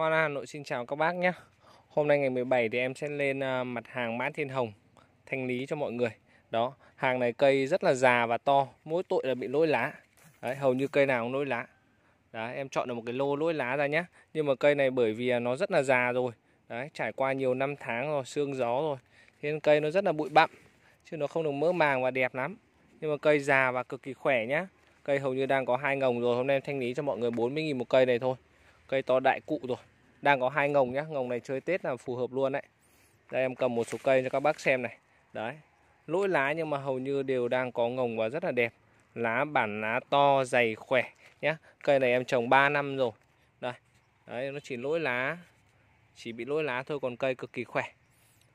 Hoa lan Hà Nội xin chào các bác nhé Hôm nay ngày 17 thì em sẽ lên à, mặt hàng mã thiên hồng Thanh lý cho mọi người Đó, hàng này cây rất là già và to Mỗi tội là bị lỗi lá Đấy, hầu như cây nào cũng lỗi lá Đấy, em chọn được một cái lô lỗi lá ra nhé Nhưng mà cây này bởi vì nó rất là già rồi Đấy, trải qua nhiều năm tháng rồi, sương gió rồi nên cây nó rất là bụi bặm Chứ nó không được mỡ màng và đẹp lắm Nhưng mà cây già và cực kỳ khỏe nhá Cây hầu như đang có hai ngồng rồi Hôm nay em thanh lý cho mọi người 40.000 một cây này thôi Cây to đại cụ rồi. Đang có hai ngồng nhá, ngồng này chơi Tết là phù hợp luôn đấy. Đây em cầm một số cây cho các bác xem này. Đấy. Lỗi lá nhưng mà hầu như đều đang có ngồng và rất là đẹp. Lá bản lá to, dày, khỏe nhá. Cây này em trồng 3 năm rồi. Đây. Đấy, nó chỉ lỗi lá chỉ bị lỗi lá thôi còn cây cực kỳ khỏe.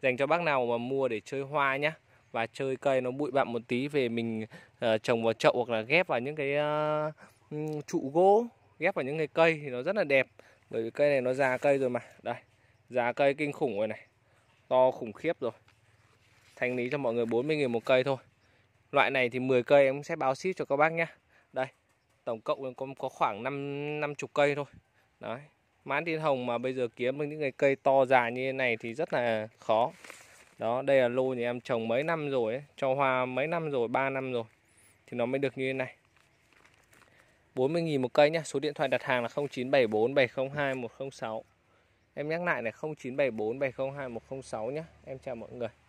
Dành cho bác nào mà mua để chơi hoa nhá và chơi cây nó bụi bặm một tí về mình uh, trồng vào chậu hoặc là ghép vào những cái uh, trụ gỗ ghép vào những cái cây thì nó rất là đẹp bởi vì cây này nó già cây rồi mà đây già cây kinh khủng rồi này to khủng khiếp rồi thành lý cho mọi người 40 nghìn một cây thôi loại này thì 10 cây em sẽ báo ship cho các bác nhé đây tổng cộng có, có khoảng 5 50 cây thôi đấy mãn thiên hồng mà bây giờ kiếm được những cái cây to già như thế này thì rất là khó đó đây là lô nhà em trồng mấy năm rồi ấy, cho hoa mấy năm rồi 3 năm rồi thì nó mới được như thế này 40.000 một cây nhé Số điện thoại đặt hàng là 0974 702 106 Em nhắc lại là 0974 702 106 nhé Em chào mọi người